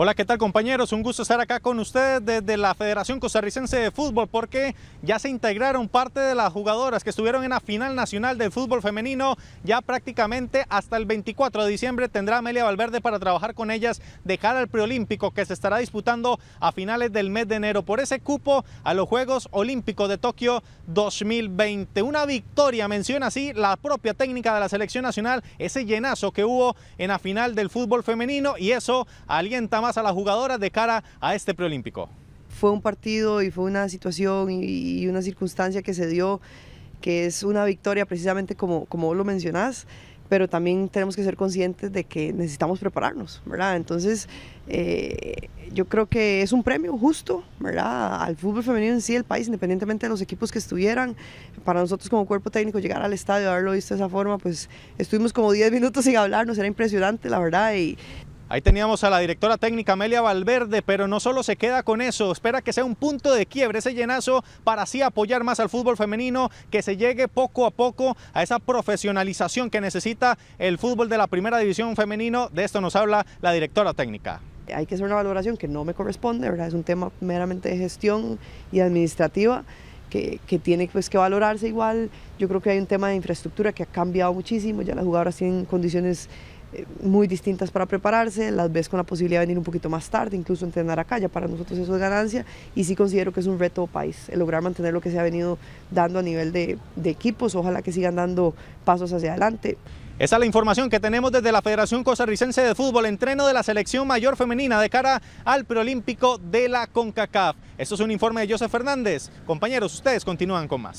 Hola, ¿qué tal compañeros? Un gusto estar acá con ustedes desde la Federación Costarricense de Fútbol porque ya se integraron parte de las jugadoras que estuvieron en la final nacional del fútbol femenino. Ya prácticamente hasta el 24 de diciembre tendrá Amelia Valverde para trabajar con ellas de cara al preolímpico que se estará disputando a finales del mes de enero por ese cupo a los Juegos Olímpicos de Tokio 2020. Una victoria, menciona así la propia técnica de la selección nacional, ese llenazo que hubo en la final del fútbol femenino y eso alienta más a las jugadoras de cara a este preolímpico? Fue un partido y fue una situación y, una circunstancia que se dio que es una victoria precisamente como, como vos lo mencionás, pero también tenemos que ser conscientes de que necesitamos prepararnos, ¿verdad? Entonces, eh, yo creo que es un premio justo, ¿verdad? Al fútbol femenino en sí, el país, independientemente de los equipos que estuvieran, para nosotros como cuerpo técnico llegar al estadio, haberlo visto de esa forma, pues estuvimos como 10 minutos sin hablarnos, era impresionante, la verdad, y Ahí teníamos a la directora técnica Amelia Valverde, pero no solo se queda con eso, espera que sea un punto de quiebre ese llenazo para así apoyar más al fútbol femenino, que se llegue poco a poco a esa profesionalización que necesita el fútbol de la primera división femenino. De esto nos habla la directora técnica. Hay que hacer una valoración que no me corresponde, ¿verdad? es un tema meramente de gestión y administrativa. Que, tiene pues, que valorarse igual. Yo creo que hay un tema de infraestructura que ha cambiado muchísimo, ya las jugadoras tienen condiciones eh, muy distintas para prepararse, las ves con la posibilidad de venir un poquito más tarde, incluso entrenar acá, ya para nosotros eso es ganancia y sí considero que es un reto país, el lograr mantener lo que se ha venido dando a nivel de, equipos, ojalá que sigan dando pasos hacia adelante. Esa es la información que tenemos desde la Federación Costarricense de Fútbol, entreno de la selección mayor femenina de cara al preolímpico de la CONCACAF. Esto es un informe de José Fernández. Compañeros, ustedes continúan con más.